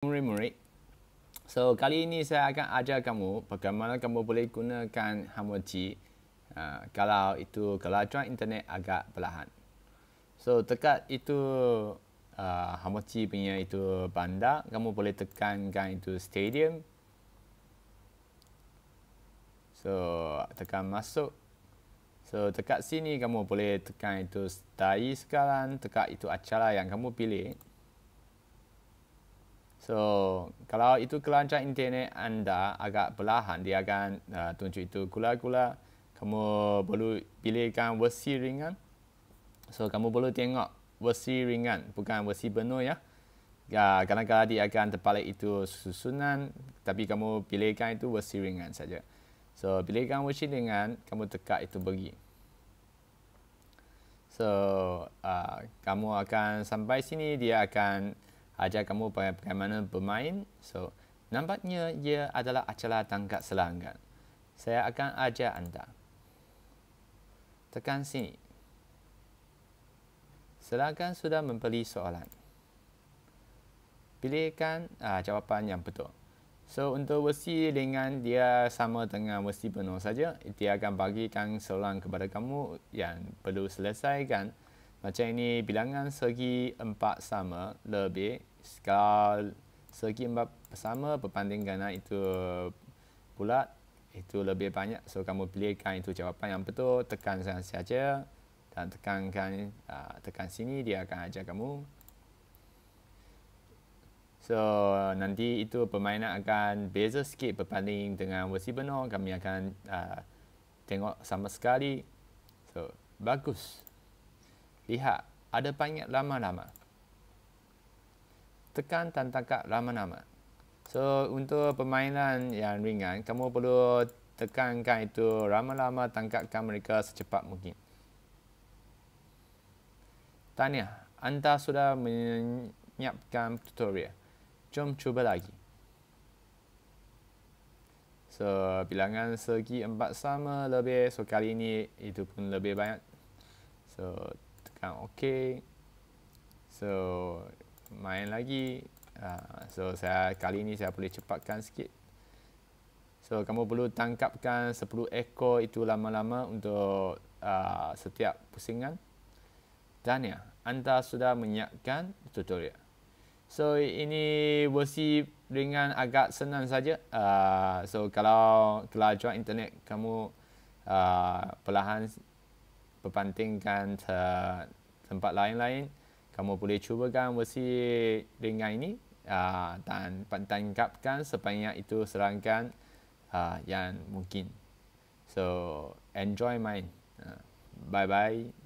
Murid, murid So kali ini saya akan ajar kamu bagaimana kamu boleh gunakan hamoji uh, kalau itu kelajuan internet agak perlahan. So tekan itu uh, hamoji punya itu bandar, kamu boleh tekankan itu stadium. So tekan masuk. So tekan sini kamu boleh tekan itu stay sekarang, tekan itu acara yang kamu pilih. So, kalau itu kelancar internet anda agak perlahan, dia akan uh, tunjuk itu gula-gula. Kamu perlu pilihkan versi ringan. So, kamu perlu tengok versi ringan, bukan versi penuh ya. Ya, kadang-kadang dia akan terbalik itu susunan, tapi kamu pilihkan itu versi ringan saja. So, pilihkan versi ringan, kamu tekak itu bagi. So, uh, kamu akan sampai sini, dia akan ajar kamu bagaimana bermain. So, nampaknya ia adalah acara tangkap selangkan. Saya akan ajar anda. Tekan sini. Selangkan sudah membeli soalan. Pilihkan uh, jawapan yang betul. So, untuk versi dengan dia sama dengan versi penuh saja. Dia akan bagikan soalan kepada kamu yang perlu selesaikan. Macam ini bilangan segi empat sama lebih skal segi empat sama berbanding ganan itu bulat itu lebih banyak so kamu pilihkan itu jawapan yang betul tekan saja dan tekankan ah, tekan sini dia akan ajar kamu So nanti itu permainan akan beza sikit berbanding dengan versi benar kami akan uh, tengok sama sekali. So bagus. Lihat, ada banyak lama-lama. Tekan dan tangkap lama-lama. So, untuk permainan yang ringan, kamu perlu tekankan itu lama-lama tangkapkan mereka secepat mungkin. Tanya, anda sudah menyiapkan tutorial. Jom cuba lagi. So, bilangan segi empat sama lebih. So, kali ini itu pun lebih banyak. So, tekan ok so main lagi uh, so saya kali ini saya boleh cepatkan sikit so kamu perlu tangkapkan 10 ekor itu lama-lama untuk uh, setiap pusingan dan ya anda sudah menyiapkan tutorial so ini versi ringan agak senang saja uh, so kalau kelajuan internet kamu uh, perlahan berbandingkan tempat lain-lain, kamu boleh cubakan besi ringan ini ah, dan tangkapkan sebanyak itu serangkan ah, yang mungkin. So, enjoy main. Ah, bye-bye.